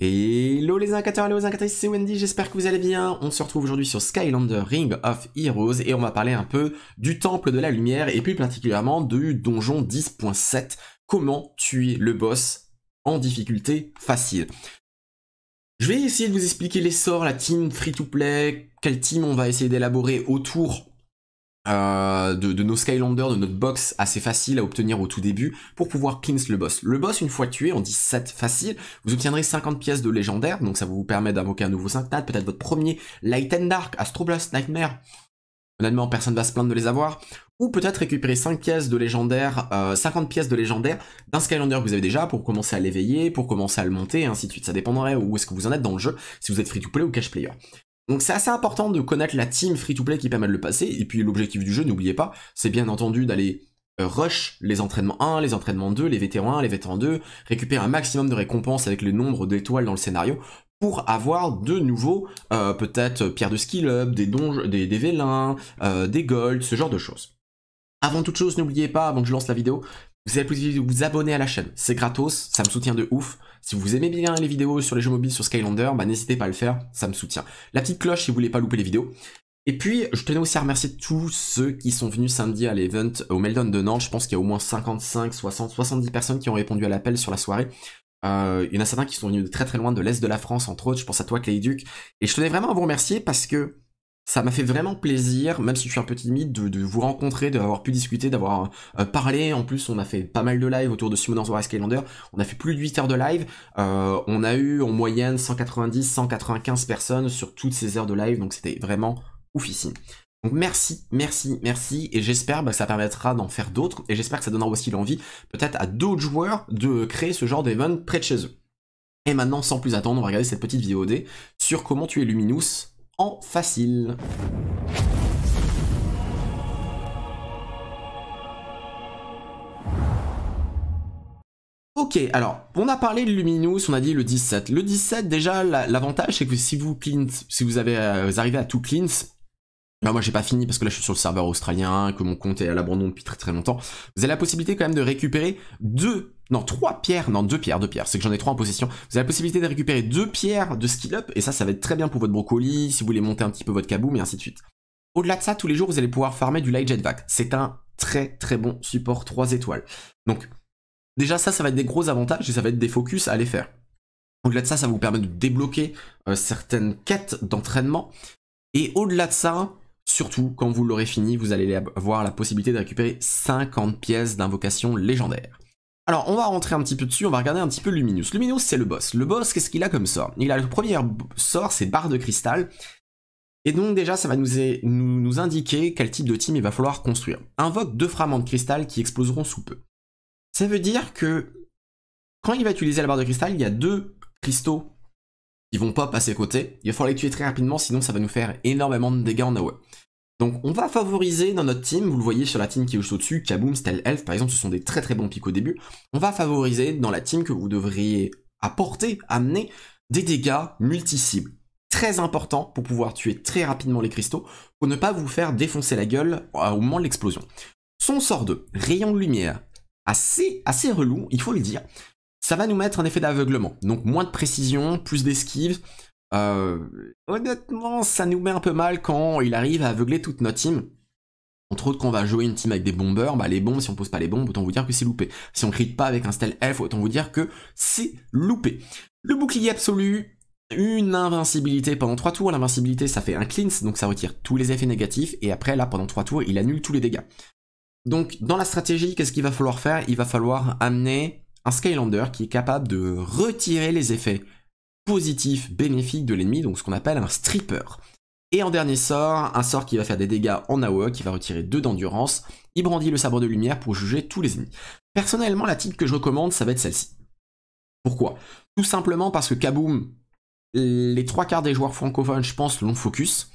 Hello les incateurs, hello les incatrices, c'est Wendy, j'espère que vous allez bien. On se retrouve aujourd'hui sur Skylander Ring of Heroes et on va parler un peu du Temple de la Lumière et plus particulièrement du donjon 10.7, comment tuer le boss en difficulté facile. Je vais essayer de vous expliquer les sorts, la team free-to-play, quelle team on va essayer d'élaborer autour euh, de, nos Skylanders, de notre box assez facile à obtenir au tout début pour pouvoir pince le boss. Le boss, une fois tué, on dit 7 facile, vous obtiendrez 50 pièces de légendaire, donc ça vous permet d'invoquer un nouveau 5 peut-être votre premier Light and Dark, Astroblast, Nightmare. Honnêtement, personne va se plaindre de les avoir. Ou peut-être récupérer 5 pièces de légendaire, 50 euh, pièces de légendaire d'un Skylander que vous avez déjà pour commencer à l'éveiller, pour commencer à le monter, ainsi de suite. Ça dépendrait où est-ce que vous en êtes dans le jeu, si vous êtes free-to-play ou cash player. Donc c'est assez important de connaître la team free-to-play qui permet de le passer. Et puis l'objectif du jeu, n'oubliez pas, c'est bien entendu d'aller euh, rush les entraînements 1, les entraînements 2, les vétérans 1, les vétérans 2, récupérer un maximum de récompenses avec le nombre d'étoiles dans le scénario pour avoir de nouveau euh, peut-être pierre de skill up, des des, vélins, euh, des golds, ce genre de choses. Avant toute chose, n'oubliez pas, avant que je lance la vidéo, vous avez plus de vous abonner à la chaîne. C'est gratos, ça me soutient de ouf. Si vous aimez bien les vidéos sur les jeux mobiles, sur Skylander, bah, n'hésitez pas à le faire, ça me soutient. La petite cloche si vous voulez pas louper les vidéos. Et puis, je tenais aussi à remercier tous ceux qui sont venus samedi à l'event au Meldon de Nantes. Je pense qu'il y a au moins 55, 60, 70 personnes qui ont répondu à l'appel sur la soirée. Euh, il y en a certains qui sont venus de très très loin de l'Est de la France, entre autres. Je pense à toi, Duke Et je tenais vraiment à vous remercier parce que ça m'a fait vraiment plaisir, même si je suis un peu timide, de, vous rencontrer, d'avoir pu discuter, d'avoir euh, parlé. En plus, on a fait pas mal de live autour de Summoners War Skylander. On a fait plus de 8 heures de live. Euh, on a eu en moyenne 190, 195 personnes sur toutes ces heures de live. Donc c'était vraiment oufissime. Donc merci, merci, merci, et j'espère bah, que ça permettra d'en faire d'autres, et j'espère que ça donnera aussi l'envie peut-être à d'autres joueurs de créer ce genre d'event près de chez eux. Et maintenant, sans plus attendre, on va regarder cette petite vidéo D sur comment tuer Luminous en facile. Ok, alors, on a parlé de Luminous, on a dit le 17. Le 17, déjà, l'avantage, c'est que si vous cleans, si vous, avez, euh, arrivé à tout cleans, bah, alors moi j'ai pas fini parce que là je suis sur le serveur australien, que mon compte est à l'abandon depuis très très longtemps. Vous avez la possibilité quand même de récupérer deux non, trois pierres, non, deux pierres, deux pierres, c'est que j'en ai trois en possession. Vous avez la possibilité de récupérer deux pierres de skill up, et ça, ça va être très bien pour votre brocoli, si vous voulez monter un petit peu votre kaboom, et ainsi de suite. Au-delà de ça, tous les jours, vous allez pouvoir farmer du light vac. C'est un très très bon support 3 étoiles. Donc, déjà, ça, ça va être des gros avantages, et ça va être des focus à aller faire. Au-delà de ça, ça vous permet de débloquer euh, certaines quêtes d'entraînement. Et au-delà de ça, surtout, quand vous l'aurez fini, vous allez avoir la possibilité de récupérer 50 pièces d'invocation légendaire. Alors, on va rentrer un petit peu dessus, on va regarder un petit peu Luminous. Luminous, c'est le boss. Le boss, qu'est-ce qu'il a comme sort Il a le premier sort, c'est barre de cristal. Et donc déjà, ça va nous, indiquer quel type de team il va falloir construire. Invoque deux fragments de cristal qui exploseront sous peu. Ça veut dire que quand il va utiliser la barre de cristal, il y a deux cristaux qui vont pop à ses côtés. Il va falloir les tuer très rapidement, sinon ça va nous faire énormément de dégâts en AOE. Donc on va favoriser dans notre team, vous le voyez sur la team qui est juste au-dessus, Kaboom, Style Elf par exemple, ce sont des très très bons pics au début. On va favoriser dans la team que vous devriez apporter, amener, des dégâts multi-cibles. Très important pour pouvoir tuer très rapidement les cristaux, pour ne pas vous faire défoncer la gueule au moment de l'explosion. Son sort 2, rayon de lumière, assez, assez relou, il faut le dire. Ça va nous mettre un effet d'aveuglement, donc moins de précision, plus d'esquive, euh, honnêtement, ça nous met un peu mal quand il arrive à aveugler toute notre team. Entre autres, quand on va jouer une team avec des bombeurs, bah les bombes, si on pose pas les bombes, autant vous dire que c'est loupé. Si on crit pas avec un stealth F, autant vous dire que c'est loupé. Le bouclier absolu, une invincibilité pendant 3 tours. L'invincibilité, ça fait un cleanse, donc ça retire tous les effets négatifs. Et après, là, pendant 3 tours, il annule tous les dégâts. Donc, dans la stratégie, qu'est-ce qu'il va falloir faire Il va falloir amener un Skylander qui est capable de retirer les effets positif, bénéfique de l'ennemi, donc ce qu'on appelle un stripper. Et en dernier sort, un sort qui va faire des dégâts en AOE, qui va retirer 2 d'endurance. Il brandit le sabre de lumière pour juger tous les ennemis. Personnellement, la type que je recommande, ça va être celle-ci. Pourquoi Tout simplement parce que Kaboom, les trois quarts des joueurs francophones, je pense, l'ont focus.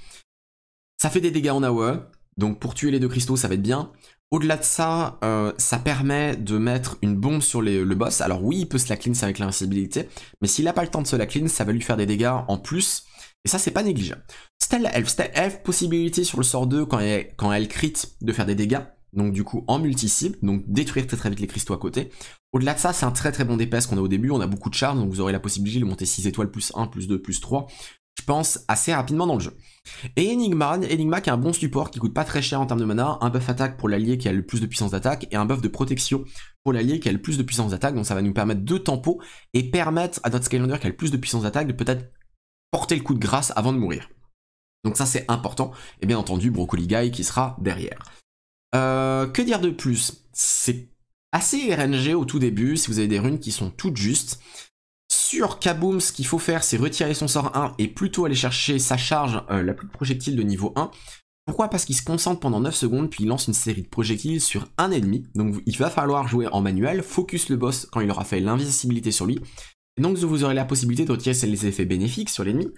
Ça fait des dégâts en AOE, donc pour tuer les deux cristaux, ça va être bien. Au-delà de ça, euh, ça permet de mettre une bombe sur le boss. Alors oui, il peut se la cleanse avec l'invincibilité, mais s'il n'a pas le temps de se la clean, ça va lui faire des dégâts en plus. Et ça, c'est pas négligeable. Stella Elf, Elf, possibilité sur le sort 2 quand elle, quand crit de faire des dégâts. Donc du coup, en multi-cible, donc détruire très très vite les cristaux à côté. Au-delà de ça, c'est un très très bon DPS qu'on a au début, on a beaucoup de charmes. donc vous aurez la possibilité de monter 6 étoiles, plus 1, plus 2, plus 3 je pense, assez rapidement dans le jeu. Et Enigma, Enigma qui a un bon support qui coûte pas très cher en termes de mana, un buff attaque pour l'allié qui a le plus de puissance d'attaque et un buff de protection pour l'allié qui a le plus de puissance d'attaque, donc ça va nous permettre de tempo et permettre à notre Skylander qui a le plus de puissance d'attaque de peut-être porter le coup de grâce avant de mourir. Donc ça c'est important, et bien entendu Brocoli Guy qui sera derrière. Euh, que dire de plus C'est assez RNG au tout début, si vous avez des runes qui sont toutes justes, sur Kaboom, ce qu'il faut faire, c'est retirer son sort 1 et plutôt aller chercher sa charge euh, la plus de projectiles de niveau 1. Pourquoi Parce qu'il se concentre pendant 9 secondes, puis il lance une série de projectiles sur un ennemi. Donc il va falloir jouer en manuel, focus le boss quand il aura fait l'invisibilité sur lui. Et donc vous aurez la possibilité de retirer les effets bénéfiques sur l'ennemi.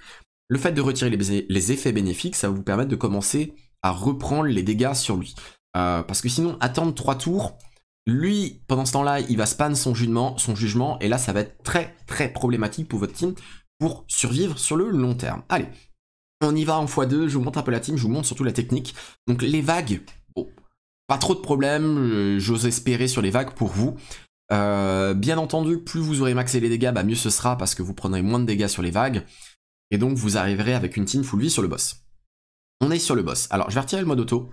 Le fait de retirer les, effets bénéfiques, ça va vous permettre de commencer à reprendre les dégâts sur lui. Euh, parce que sinon, attendre 3 tours, lui, pendant ce temps-là, il va span son jugement, son jugement, et là, ça va être très, très problématique pour votre team pour survivre sur le long terme. Allez, on y va en x2, je vous montre un peu la team, je vous montre surtout la technique. Donc les vagues, bon, pas trop de problèmes, euh, j'ose espérer sur les vagues pour vous. Euh, bien entendu, plus vous aurez maxé les dégâts, bah, mieux ce sera parce que vous prendrez moins de dégâts sur les vagues. Et donc vous arriverez avec une team full vie sur le boss. On est sur le boss. Alors je vais retirer le mode auto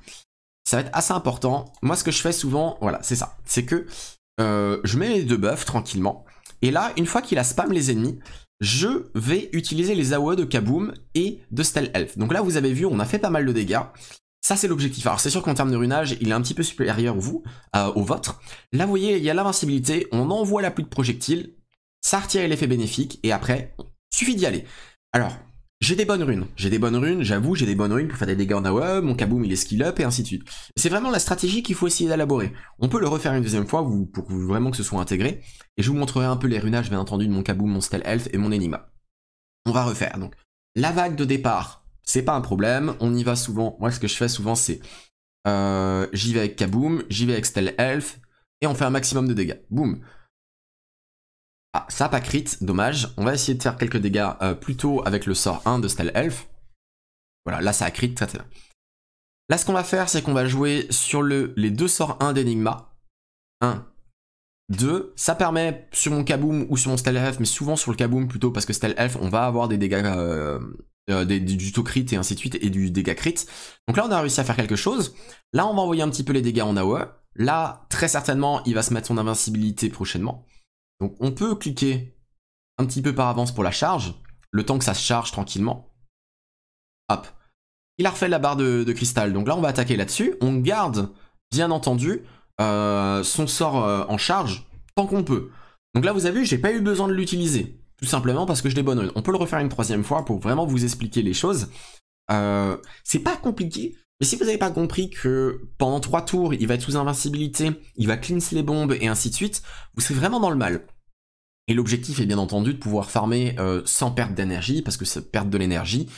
ça va être assez important. Moi, ce que je fais souvent, voilà, c'est ça. C'est que euh, je mets les deux buffs tranquillement. Et là, une fois qu'il a spam les ennemis, je vais utiliser les AOE de Kaboom et de Stell Elf. Donc là, vous avez vu, on a fait pas mal de dégâts. Ça, c'est l'objectif. Alors, c'est sûr qu'en termes de runage, il est un petit peu supérieur vous, au vôtre. Là, vous voyez, il y a l'invincibilité. On envoie la pluie de projectiles. Ça retire l'effet bénéfique. Et après, suffit d'y aller. Alors, j'ai des bonnes runes, j'ai des bonnes runes, j'avoue, j'ai des bonnes runes pour faire des dégâts en AOE, mon kaboom il est skill up et ainsi de suite. C'est vraiment la stratégie qu'il faut essayer d'élaborer. On peut le refaire une deuxième fois pour vraiment que ce soit intégré, et je vous montrerai un peu les runages bien entendu de mon kaboom, mon Stealth elf et mon enigma. On va refaire donc. La vague de départ, c'est pas un problème, on y va souvent, moi ce que je fais souvent c'est euh, j'y vais avec kaboom, j'y vais avec Stealth elf, et on fait un maximum de dégâts. Boum ah, ça n'a pas crit, dommage. On va essayer de faire quelques dégâts euh, plutôt avec le sort 1 de Style Elf. Voilà, là ça a crit, Là ce qu'on va faire, c'est qu'on va jouer sur le, les deux sorts 1 d'Enigma. 1, 2. Ça permet sur mon Kaboom ou sur mon Style Elf, mais souvent sur le Kaboom plutôt, parce que Style Elf, on va avoir des dégâts... Euh, euh, du taux crit et ainsi de suite, et du dégâts crit. Donc là on a réussi à faire quelque chose. Là on va envoyer un petit peu les dégâts en AOE. Là, très certainement, il va se mettre son invincibilité prochainement. Donc on peut cliquer un petit peu par avance pour la charge, le temps que ça se charge tranquillement. Hop. Il a refait la barre de, cristal. Donc là, on va attaquer là-dessus. On garde, bien entendu, euh, son sort euh, en charge tant qu'on peut. Donc là, vous avez vu, j'ai pas eu besoin de l'utiliser. Tout simplement parce que je l'ai bonne. On peut le refaire une troisième fois pour vraiment vous expliquer les choses. Euh, c'est pas compliqué. Et si vous n'avez pas compris que pendant 3 tours, il va être sous invincibilité, il va cleanse les bombes et ainsi de suite, vous serez vraiment dans le mal. Et l'objectif est bien entendu de pouvoir farmer euh, sans perte d'énergie, parce que cette perte de l'énergie,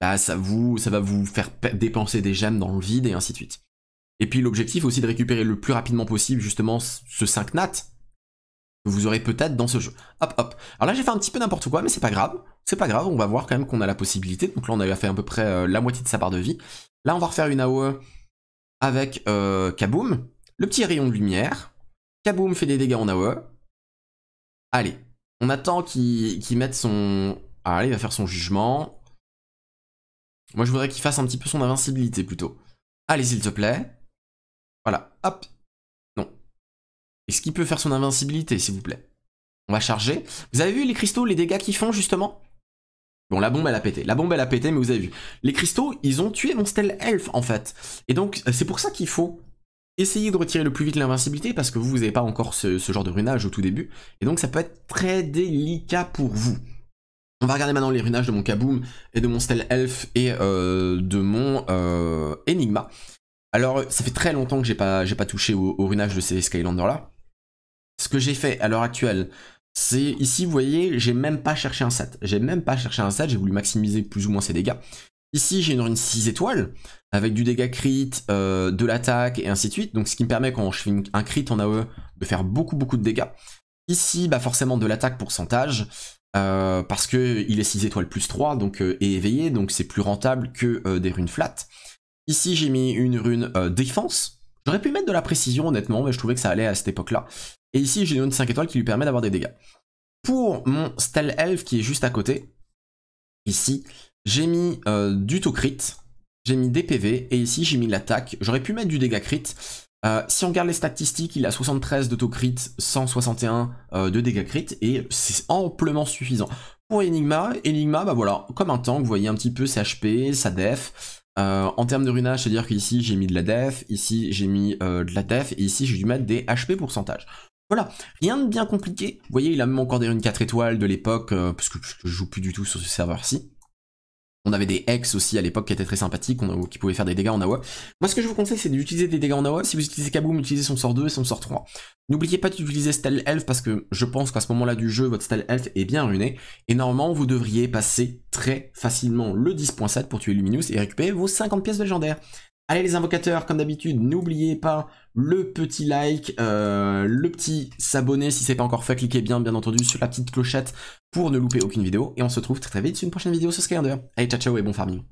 bah, ça, ça va vous faire dépenser des gemmes dans le vide et ainsi de suite. Et puis l'objectif aussi de récupérer le plus rapidement possible justement ce 5 nat, que vous aurez peut-être dans ce jeu. Hop hop. Alors là j'ai fait un petit peu n'importe quoi, mais c'est pas grave. C'est pas grave, on va voir quand même qu'on a la possibilité. Donc là on a fait à peu près euh, la moitié de sa part de vie. Là on va refaire une AOE avec euh, Kaboom. Le petit rayon de lumière. Kaboom fait des dégâts en AOE. Allez, on attend qu'il mette son... Ah, allez, il va faire son jugement. Moi je voudrais qu'il fasse un petit peu son invincibilité plutôt. Allez s'il te plaît. Voilà, hop, est-ce qu'il peut faire son invincibilité, s'il vous plaît On va charger. Vous avez vu les cristaux, les dégâts qu'ils font, justement Bon, la bombe, elle a pété. La bombe, elle a pété, mais vous avez vu. Les cristaux, ils ont tué mon Stealth, Elf, en fait. Et donc, euh, c'est pour ça qu'il faut essayer de retirer le plus vite l'invincibilité parce que vous, vous n'avez pas encore ce, genre de runage au tout début. Et donc ça peut être très délicat pour vous. On va regarder maintenant les runages de mon Kaboom et de mon Stealth, Elf et euh, de mon Enigma. Euh, Alors ça fait très longtemps que j'ai pas, pas touché au runage de ces Skylanders là. Ce que j'ai fait à l'heure actuelle, c'est ici, vous voyez, j'ai même pas cherché un set. J'ai même pas cherché un set, j'ai voulu maximiser plus ou moins ses dégâts. Ici, j'ai une rune 6 étoiles, avec du dégât crit, euh, de l'attaque, et ainsi de suite. Donc ce qui me permet, quand je fais un crit en AOE, de faire beaucoup beaucoup de dégâts. Ici, bah forcément de l'attaque pourcentage, euh, parce qu'il est 6 étoiles plus 3, donc, euh, et éveillé, donc c'est plus rentable que des runes flat. Ici, j'ai mis une rune défense. J'aurais pu mettre de la précision, honnêtement, mais je trouvais que ça allait à cette époque-là. Et ici, j'ai une 5 étoiles qui lui permet d'avoir des dégâts. Pour mon style Elf qui est juste à côté, ici, j'ai mis euh, du taux crit, j'ai mis des PV, et ici j'ai mis l'attaque. J'aurais pu mettre du dégâts crit. Euh, si on regarde les statistiques, il a 73 de taux crit, 161 de dégâts crit, et c'est amplement suffisant. Pour Enigma, Enigma, bah voilà, comme un tank, vous voyez un petit peu ses HP, sa def. Euh, en termes de runage, c'est-à-dire qu'ici j'ai mis de la def, ici j'ai mis de la def, et ici j'ai dû mettre des HP pourcentage. Voilà, rien de bien compliqué. Vous voyez, il a même encore des runes 4 étoiles de l'époque, puisque euh, parce que je joue plus du tout sur ce serveur-ci. On avait des ex aussi à l'époque qui étaient très sympathiques, on qui pouvaient faire des dégâts en AOE. Moi, ce que je vous conseille, c'est d'utiliser des dégâts en AOE. Si vous utilisez Kaboom, utilisez son sort 2 et son sort 3. N'oubliez pas d'utiliser Style Elf, parce que je pense qu'à ce moment-là du jeu, votre Style Elf est bien ruiné. Et normalement, vous devriez passer très facilement le 10.7 pour tuer Luminous et récupérer vos 50 pièces légendaires. Allez les invocateurs, comme d'habitude, n'oubliez pas le petit like, euh, le petit s'abonner si c'est pas encore fait, cliquez bien bien entendu sur la petite clochette pour ne louper aucune vidéo. Et on se retrouve très très vite sur une prochaine vidéo sur Skylander. Allez ciao ciao et bon farming.